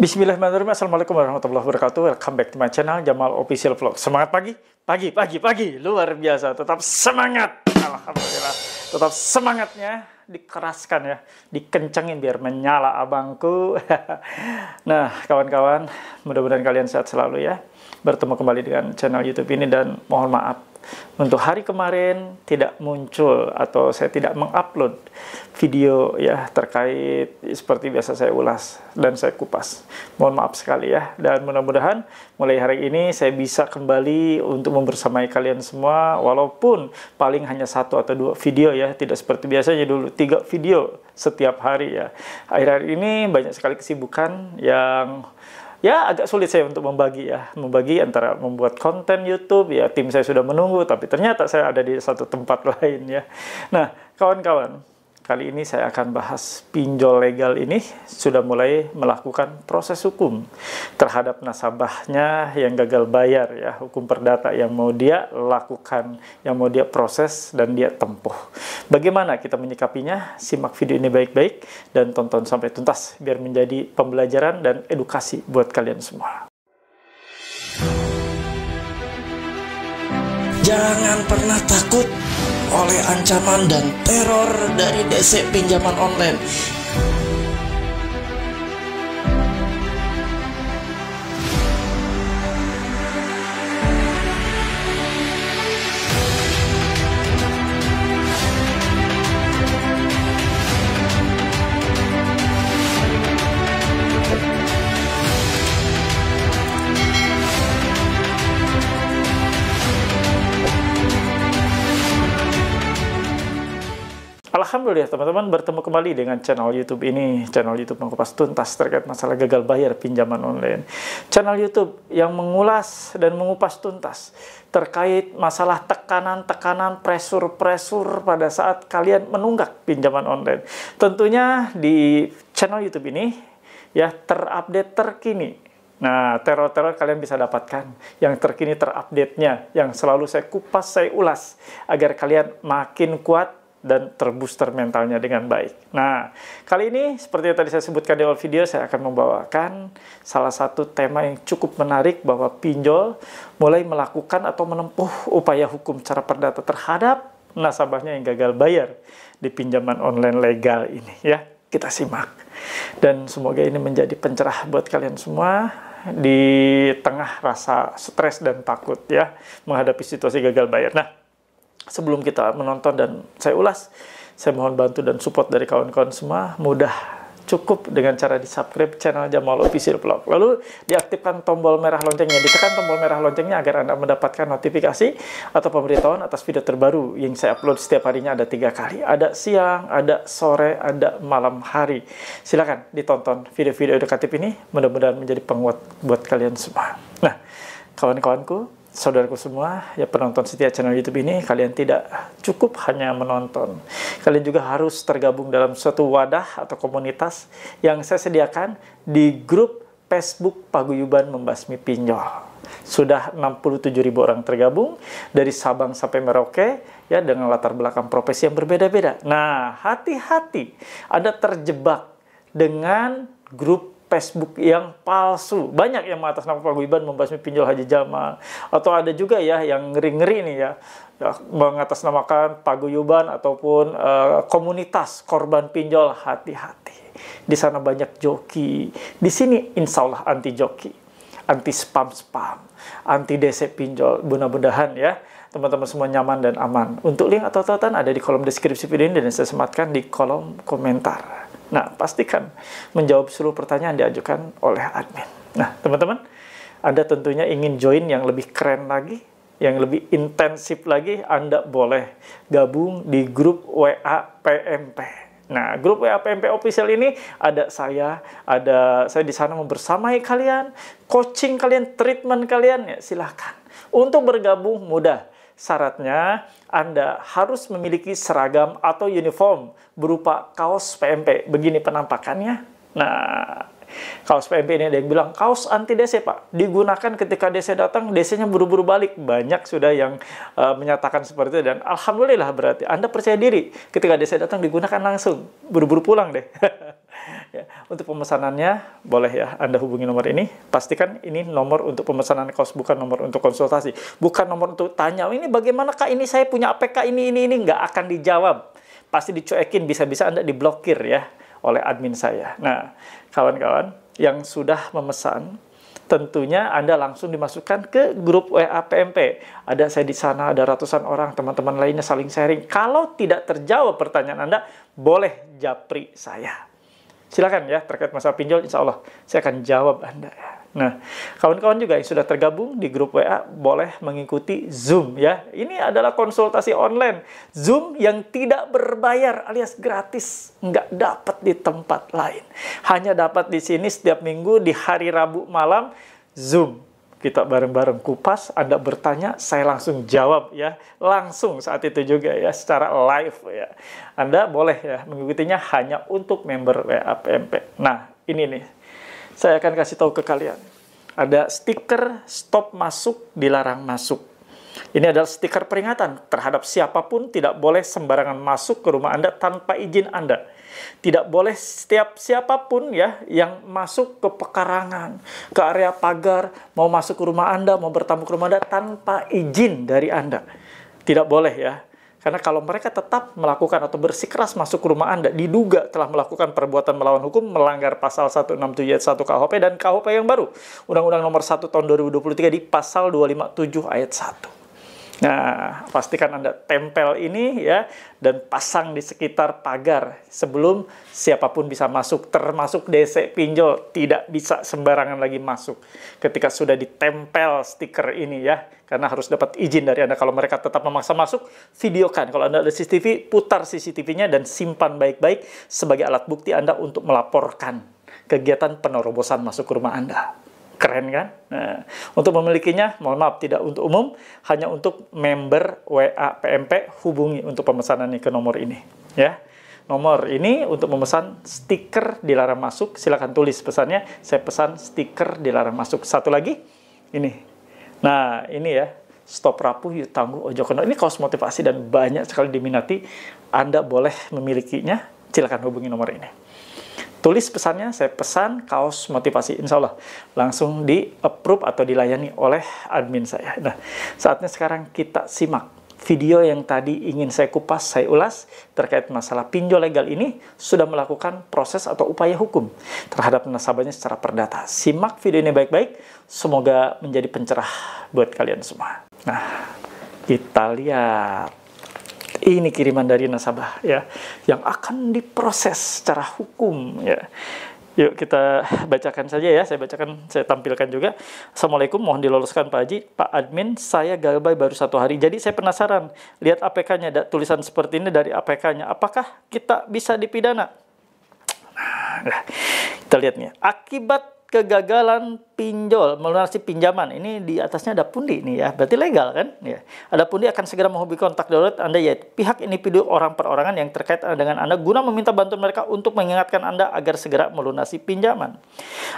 Bismillahirrahmanirrahim. Assalamualaikum warahmatullahi wabarakatuh. Welcome back to my channel Jamal Official Vlog. Semangat pagi, pagi, pagi, pagi. Luar biasa. Tetap semangat. Alhamdulillah. Tetap semangatnya dikeraskan ya, dikencengin biar menyala abangku. nah, kawan-kawan, mudah-mudahan kalian sehat selalu ya. Bertemu kembali dengan channel YouTube ini dan mohon maaf untuk hari kemarin tidak muncul atau saya tidak mengupload video ya terkait seperti biasa saya ulas dan saya kupas. Mohon maaf sekali ya dan mudah-mudahan mulai hari ini saya bisa kembali untuk membersamai kalian semua walaupun paling hanya satu atau dua video ya tidak seperti biasanya dulu tiga video setiap hari ya. Akhir-akhir ini banyak sekali kesibukan yang ya agak sulit saya untuk membagi ya membagi antara membuat konten YouTube ya tim saya sudah menunggu tapi ternyata saya ada di satu tempat lain ya nah kawan-kawan Kali ini saya akan bahas pinjol legal ini sudah mulai melakukan proses hukum terhadap nasabahnya yang gagal bayar ya, hukum perdata yang mau dia lakukan, yang mau dia proses dan dia tempuh. Bagaimana kita menyikapinya? Simak video ini baik-baik dan tonton sampai tuntas biar menjadi pembelajaran dan edukasi buat kalian semua. Jangan pernah takut oleh ancaman dan teror dari DC pinjaman online Alhamdulillah teman-teman bertemu kembali dengan channel YouTube ini, channel YouTube mengupas tuntas terkait masalah gagal bayar pinjaman online. Channel YouTube yang mengulas dan mengupas tuntas terkait masalah tekanan-tekanan pressure-pressure pada saat kalian menunggak pinjaman online. Tentunya di channel YouTube ini ya terupdate terkini Nah, teror-teror kalian bisa dapatkan yang terkini terupdate-nya, yang selalu saya kupas, saya ulas agar kalian makin kuat dan terbooster mentalnya dengan baik. Nah, kali ini seperti yang tadi saya sebutkan di awal video, saya akan membawakan salah satu tema yang cukup menarik bahwa pinjol mulai melakukan atau menempuh upaya hukum secara perdata terhadap nasabahnya yang gagal bayar di pinjaman online legal ini ya. Kita simak. Dan semoga ini menjadi pencerah buat kalian semua di tengah rasa stres dan takut ya menghadapi situasi gagal bayar. Nah, sebelum kita menonton dan saya ulas, saya mohon bantu dan support dari kawan-kawan semua. Mudah cukup dengan cara di subscribe channel Jamal Official Vlog. Lalu diaktifkan tombol merah loncengnya. Ditekan tombol merah loncengnya agar Anda mendapatkan notifikasi atau pemberitahuan atas video terbaru yang saya upload setiap harinya ada tiga kali. Ada siang, ada sore, ada malam hari. Silakan ditonton video-video edukatif ini. Mudah-mudahan menjadi penguat buat kalian semua. Nah, kawan-kawanku, saudaraku semua, ya penonton setia channel YouTube ini, kalian tidak cukup hanya menonton. Kalian juga harus tergabung dalam suatu wadah atau komunitas yang saya sediakan di grup Facebook Paguyuban Membasmi Pinjol. Sudah 67 ribu orang tergabung dari Sabang sampai Merauke ya dengan latar belakang profesi yang berbeda-beda. Nah, hati-hati ada terjebak dengan grup Facebook yang palsu. Banyak yang atas nama paguyuban membasmi pinjol Haji Jamal. Atau ada juga ya yang ngeri-ngeri nih ya, ya mengatasnamakan paguyuban ataupun uh, komunitas korban pinjol hati-hati. Di sana banyak joki. Di sini insya Allah anti joki, anti spam-spam, anti DC pinjol. Mudah-mudahan ya teman-teman semua nyaman dan aman. Untuk link atau tautan ada di kolom deskripsi video ini dan saya sematkan di kolom komentar. Nah, pastikan menjawab seluruh pertanyaan diajukan oleh admin. Nah, teman-teman, Anda tentunya ingin join yang lebih keren lagi, yang lebih intensif lagi, Anda boleh gabung di grup WA PMP. Nah, grup WA PMP official ini ada saya, ada saya di sana membersamai kalian, coaching kalian, treatment kalian, ya silahkan. Untuk bergabung mudah Syaratnya, Anda harus memiliki seragam atau uniform berupa kaos PMP. Begini penampakannya. Nah, kaos PMP ini ada yang bilang, kaos anti DC Pak, digunakan ketika DC datang, DC-nya buru-buru balik. Banyak sudah yang uh, menyatakan seperti itu, dan Alhamdulillah berarti Anda percaya diri ketika DC datang digunakan langsung. Buru-buru pulang deh. ya, untuk pemesanannya boleh ya Anda hubungi nomor ini. Pastikan ini nomor untuk pemesanan kos bukan nomor untuk konsultasi, bukan nomor untuk tanya oh, ini bagaimana Kak ini saya punya APK ini ini ini nggak akan dijawab. Pasti dicuekin bisa-bisa Anda diblokir ya oleh admin saya. Nah, kawan-kawan yang sudah memesan tentunya Anda langsung dimasukkan ke grup WA PMP. Ada saya di sana, ada ratusan orang, teman-teman lainnya saling sharing. Kalau tidak terjawab pertanyaan Anda, boleh japri saya silakan ya terkait masalah pinjol insya Allah saya akan jawab Anda. Nah, kawan-kawan juga yang sudah tergabung di grup WA boleh mengikuti Zoom ya. Ini adalah konsultasi online Zoom yang tidak berbayar alias gratis, nggak dapat di tempat lain. Hanya dapat di sini setiap minggu di hari Rabu malam Zoom kita bareng-bareng kupas, Anda bertanya, saya langsung jawab ya, langsung saat itu juga ya, secara live ya. Anda boleh ya mengikutinya hanya untuk member WA PMP. Nah, ini nih, saya akan kasih tahu ke kalian. Ada stiker stop masuk, dilarang masuk. Ini adalah stiker peringatan terhadap siapapun tidak boleh sembarangan masuk ke rumah Anda tanpa izin Anda. Tidak boleh setiap siapapun ya yang masuk ke pekarangan, ke area pagar, mau masuk ke rumah Anda, mau bertamu ke rumah Anda tanpa izin dari Anda. Tidak boleh ya. Karena kalau mereka tetap melakukan atau bersikeras masuk ke rumah Anda, diduga telah melakukan perbuatan melawan hukum, melanggar pasal 167 ayat 1 KHP dan KHP yang baru, Undang-Undang nomor 1 tahun 2023 di pasal 257 ayat 1. Nah, pastikan Anda tempel ini ya dan pasang di sekitar pagar sebelum siapapun bisa masuk termasuk DC pinjol tidak bisa sembarangan lagi masuk ketika sudah ditempel stiker ini ya karena harus dapat izin dari Anda kalau mereka tetap memaksa masuk videokan kalau Anda ada CCTV putar CCTV-nya dan simpan baik-baik sebagai alat bukti Anda untuk melaporkan kegiatan penerobosan masuk ke rumah Anda. Keren kan? Nah, untuk memilikinya, mohon maaf, tidak untuk umum, hanya untuk member WA PMP hubungi untuk pemesanan ke nomor ini. Ya, nomor ini untuk memesan stiker dilarang masuk, silahkan tulis pesannya. Saya pesan stiker dilarang masuk. Satu lagi, ini. Nah, ini ya, stop rapuh yuk tangguh ojo kena. Ini kaos motivasi dan banyak sekali diminati. Anda boleh memilikinya, silahkan hubungi nomor ini tulis pesannya, saya pesan kaos motivasi. Insya Allah langsung di approve atau dilayani oleh admin saya. Nah, saatnya sekarang kita simak video yang tadi ingin saya kupas, saya ulas terkait masalah pinjol legal ini sudah melakukan proses atau upaya hukum terhadap nasabahnya secara perdata. Simak video ini baik-baik, semoga menjadi pencerah buat kalian semua. Nah, kita lihat. Ini kiriman dari nasabah ya yang akan diproses secara hukum ya. Yuk kita bacakan saja ya, saya bacakan, saya tampilkan juga. Assalamualaikum, mohon diloloskan Pak Haji. Pak Admin, saya galbay baru satu hari. Jadi saya penasaran, lihat APK-nya, ada tulisan seperti ini dari APK-nya. Apakah kita bisa dipidana? Nah, kita lihat akibat kegagalan pinjol, melunasi pinjaman. Ini di atasnya ada pundi nih ya, berarti legal kan? Ya. Ada pundi akan segera menghubungi kontak darurat Anda Ya pihak individu orang per perorangan yang terkait dengan Anda guna meminta bantuan mereka untuk mengingatkan Anda agar segera melunasi pinjaman.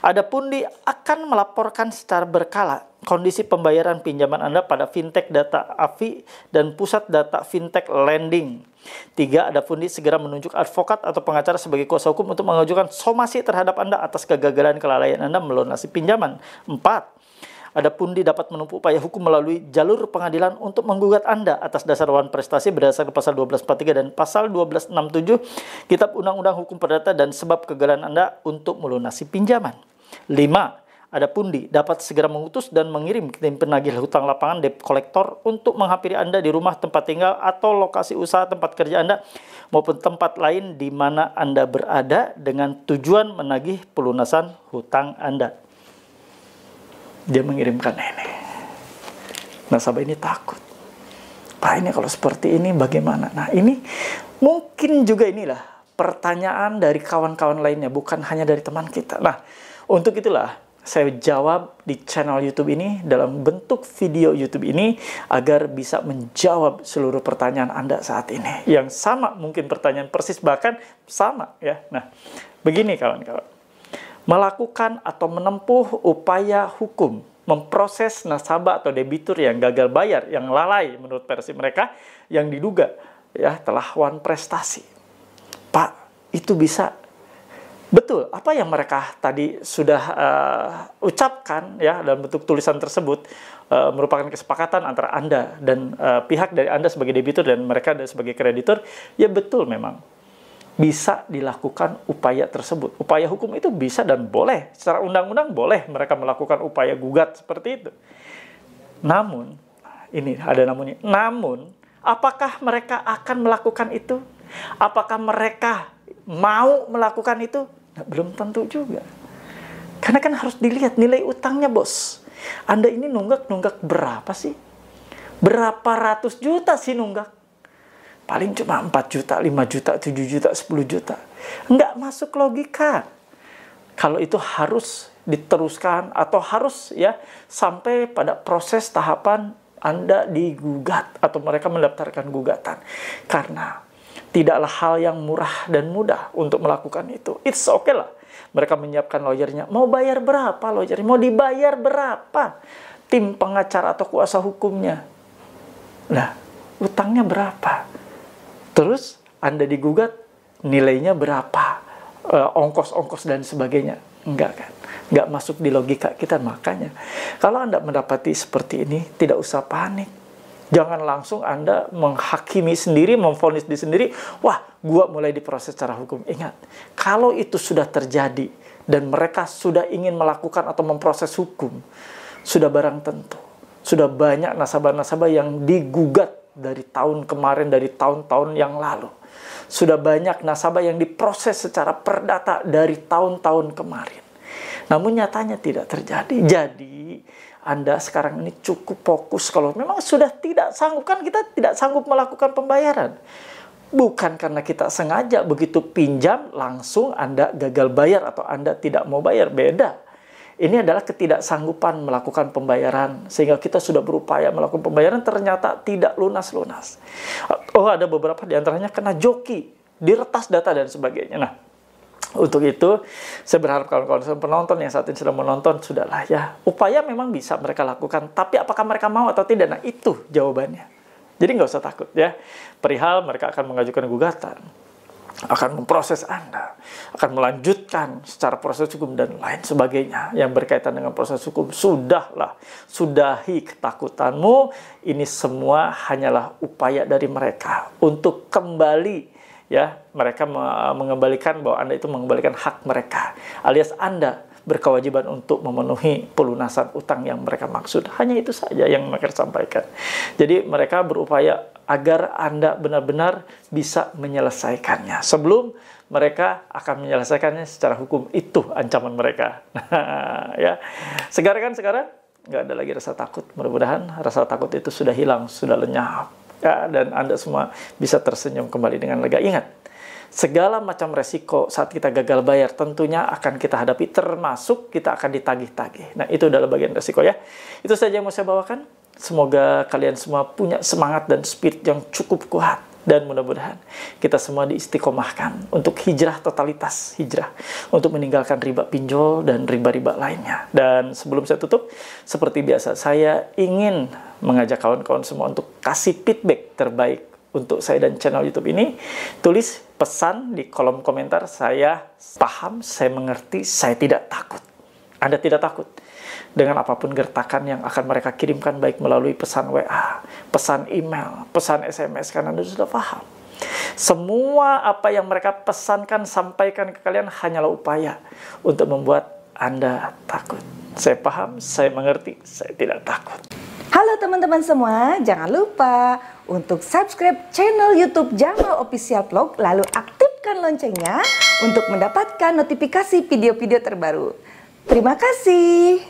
Ada pundi akan melaporkan secara berkala kondisi pembayaran pinjaman Anda pada fintech data AFI dan pusat data fintech lending. Tiga, ada pundi segera menunjuk advokat atau pengacara sebagai kuasa hukum untuk mengajukan somasi terhadap Anda atas kegagalan kelalaian Anda melunasi pinjaman pengadilan. Empat, Adapun dapat menumpuk upaya hukum melalui jalur pengadilan untuk menggugat Anda atas dasar lawan prestasi berdasarkan pasal 1243 dan pasal 1267 Kitab Undang-Undang Hukum Perdata dan sebab kegagalan Anda untuk melunasi pinjaman. 5. Adapun di dapat segera mengutus dan mengirim tim penagih hutang lapangan debt collector untuk menghampiri Anda di rumah tempat tinggal atau lokasi usaha tempat kerja Anda maupun tempat lain di mana Anda berada dengan tujuan menagih pelunasan hutang Anda dia mengirimkan ini. Nah, Nasabah ini takut. Pak ini kalau seperti ini bagaimana? Nah ini mungkin juga inilah pertanyaan dari kawan-kawan lainnya, bukan hanya dari teman kita. Nah, untuk itulah saya jawab di channel YouTube ini dalam bentuk video YouTube ini agar bisa menjawab seluruh pertanyaan Anda saat ini. Yang sama mungkin pertanyaan persis bahkan sama ya. Nah, begini kawan-kawan melakukan atau menempuh upaya hukum memproses nasabah atau debitur yang gagal bayar, yang lalai menurut versi mereka, yang diduga ya telah wan prestasi. Pak, itu bisa betul apa yang mereka tadi sudah uh, ucapkan ya dalam bentuk tulisan tersebut uh, merupakan kesepakatan antara Anda dan uh, pihak dari Anda sebagai debitur dan mereka sebagai kreditur, ya betul memang bisa dilakukan upaya tersebut. Upaya hukum itu bisa dan boleh. Secara undang-undang boleh mereka melakukan upaya gugat seperti itu. Namun, ini ada namunnya. Namun, apakah mereka akan melakukan itu? Apakah mereka mau melakukan itu? Nah, belum tentu juga. Karena kan harus dilihat nilai utangnya, Bos. Anda ini nunggak-nunggak berapa sih? Berapa ratus juta sih nunggak? paling cuma 4 juta, 5 juta, 7 juta, 10 juta. Enggak masuk logika. Kalau itu harus diteruskan atau harus ya sampai pada proses tahapan Anda digugat atau mereka mendaftarkan gugatan. Karena tidaklah hal yang murah dan mudah untuk melakukan itu. It's okay lah. Mereka menyiapkan lawyernya. Mau bayar berapa lawyernya? Mau dibayar berapa? Tim pengacara atau kuasa hukumnya. Nah, utangnya berapa? Terus Anda digugat nilainya berapa, eh, ongkos-ongkos dan sebagainya. Enggak kan? Enggak masuk di logika kita makanya. Kalau Anda mendapati seperti ini, tidak usah panik. Jangan langsung Anda menghakimi sendiri, memfonis di sendiri, wah, gua mulai diproses secara hukum. Ingat, kalau itu sudah terjadi dan mereka sudah ingin melakukan atau memproses hukum, sudah barang tentu. Sudah banyak nasabah-nasabah yang digugat dari tahun kemarin, dari tahun-tahun yang lalu. Sudah banyak nasabah yang diproses secara perdata dari tahun-tahun kemarin. Namun nyatanya tidak terjadi. Jadi anda sekarang ini cukup fokus kalau memang sudah tidak sanggup kan kita tidak sanggup melakukan pembayaran. Bukan karena kita sengaja begitu pinjam langsung Anda gagal bayar atau Anda tidak mau bayar, beda. Ini adalah ketidaksanggupan melakukan pembayaran sehingga kita sudah berupaya melakukan pembayaran ternyata tidak lunas-lunas. Oh, ada beberapa di antaranya kena joki, diretas data dan sebagainya. Nah, untuk itu, saya berharap kawan-kawan penonton yang saat ini sudah menonton, sudahlah ya. Upaya memang bisa mereka lakukan, tapi apakah mereka mau atau tidak? Nah, itu jawabannya. Jadi nggak usah takut ya. Perihal mereka akan mengajukan gugatan akan memproses Anda, akan melanjutkan secara proses hukum dan lain sebagainya yang berkaitan dengan proses hukum. Sudahlah, sudahi ketakutanmu. Ini semua hanyalah upaya dari mereka untuk kembali ya, mereka mengembalikan bahwa Anda itu mengembalikan hak mereka. Alias Anda berkewajiban untuk memenuhi pelunasan utang yang mereka maksud. Hanya itu saja yang mereka sampaikan. Jadi mereka berupaya agar Anda benar-benar bisa menyelesaikannya sebelum mereka akan menyelesaikannya secara hukum itu ancaman mereka ya sekarang kan sekarang nggak ada lagi rasa takut mudah-mudahan rasa takut itu sudah hilang sudah lenyap ya, dan Anda semua bisa tersenyum kembali dengan lega ingat segala macam resiko saat kita gagal bayar tentunya akan kita hadapi termasuk kita akan ditagih-tagih nah itu adalah bagian resiko ya itu saja yang mau saya bawakan Semoga kalian semua punya semangat dan spirit yang cukup kuat dan mudah-mudahan kita semua diistiqomahkan untuk hijrah totalitas hijrah untuk meninggalkan riba pinjol dan riba-riba lainnya dan sebelum saya tutup seperti biasa saya ingin mengajak kawan-kawan semua untuk kasih feedback terbaik untuk saya dan channel YouTube ini tulis pesan di kolom komentar saya paham saya mengerti saya tidak takut Anda tidak takut dengan apapun gertakan yang akan mereka kirimkan baik melalui pesan WA, pesan email, pesan SMS karena Anda sudah paham. Semua apa yang mereka pesankan sampaikan ke kalian hanyalah upaya untuk membuat Anda takut. Saya paham, saya mengerti, saya tidak takut. Halo teman-teman semua, jangan lupa untuk subscribe channel YouTube Jamal Official Vlog lalu aktifkan loncengnya untuk mendapatkan notifikasi video-video terbaru. Terima kasih.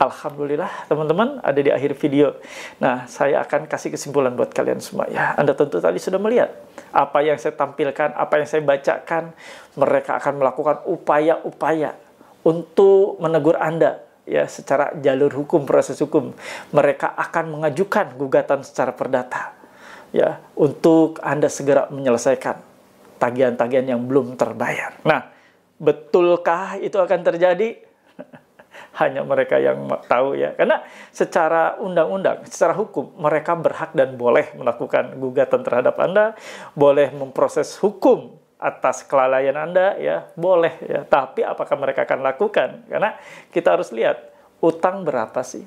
Alhamdulillah teman-teman ada di akhir video. Nah, saya akan kasih kesimpulan buat kalian semua ya. Anda tentu tadi sudah melihat apa yang saya tampilkan, apa yang saya bacakan, mereka akan melakukan upaya-upaya untuk menegur Anda ya secara jalur hukum proses hukum. Mereka akan mengajukan gugatan secara perdata ya untuk Anda segera menyelesaikan tagihan-tagihan yang belum terbayar. Nah, betulkah itu akan terjadi? hanya mereka yang tahu ya. Karena secara undang-undang, secara hukum, mereka berhak dan boleh melakukan gugatan terhadap Anda, boleh memproses hukum atas kelalaian Anda ya, boleh ya. Tapi apakah mereka akan lakukan? Karena kita harus lihat utang berapa sih?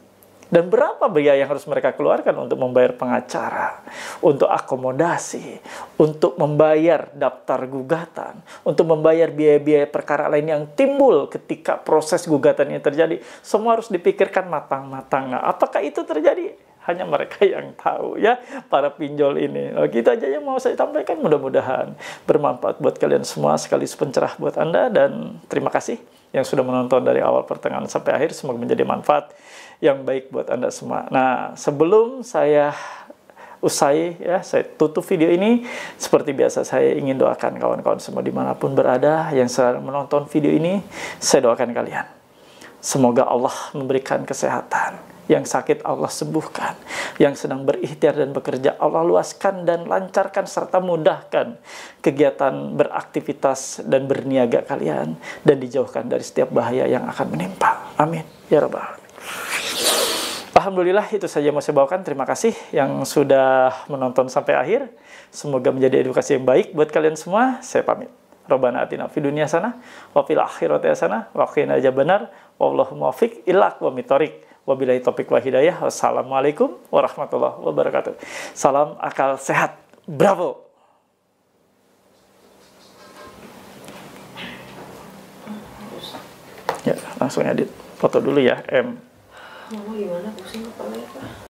Dan berapa biaya yang harus mereka keluarkan untuk membayar pengacara, untuk akomodasi, untuk membayar daftar gugatan, untuk membayar biaya-biaya perkara lain yang timbul ketika proses gugatan ini terjadi. Semua harus dipikirkan matang-matang. Nah, apakah itu terjadi? hanya mereka yang tahu ya para pinjol ini. Nah, kita gitu aja yang mau saya sampaikan mudah-mudahan bermanfaat buat kalian semua sekali pencerah buat Anda dan terima kasih yang sudah menonton dari awal pertengahan sampai akhir semoga menjadi manfaat yang baik buat Anda semua. Nah, sebelum saya usai ya saya tutup video ini seperti biasa saya ingin doakan kawan-kawan semua dimanapun berada yang sedang menonton video ini saya doakan kalian semoga Allah memberikan kesehatan yang sakit Allah sembuhkan. Yang sedang berikhtiar dan bekerja Allah luaskan dan lancarkan serta mudahkan kegiatan beraktivitas dan berniaga kalian dan dijauhkan dari setiap bahaya yang akan menimpa. Amin. Ya Rabbal Alhamdulillah itu saja yang mau saya bawakan. Terima kasih yang sudah menonton sampai akhir. Semoga menjadi edukasi yang baik buat kalian semua. Saya pamit. Rabbana atina fi dunia sana wa fil akhirati sana wa qina wa Allahumma fiq ilak wa mitorik. Wabillahi topik wa hidayah. Wassalamualaikum warahmatullahi wabarakatuh. Salam akal sehat. Bravo! Ya, langsung edit. Foto dulu ya, M. Mama gimana? Pusing kepalanya.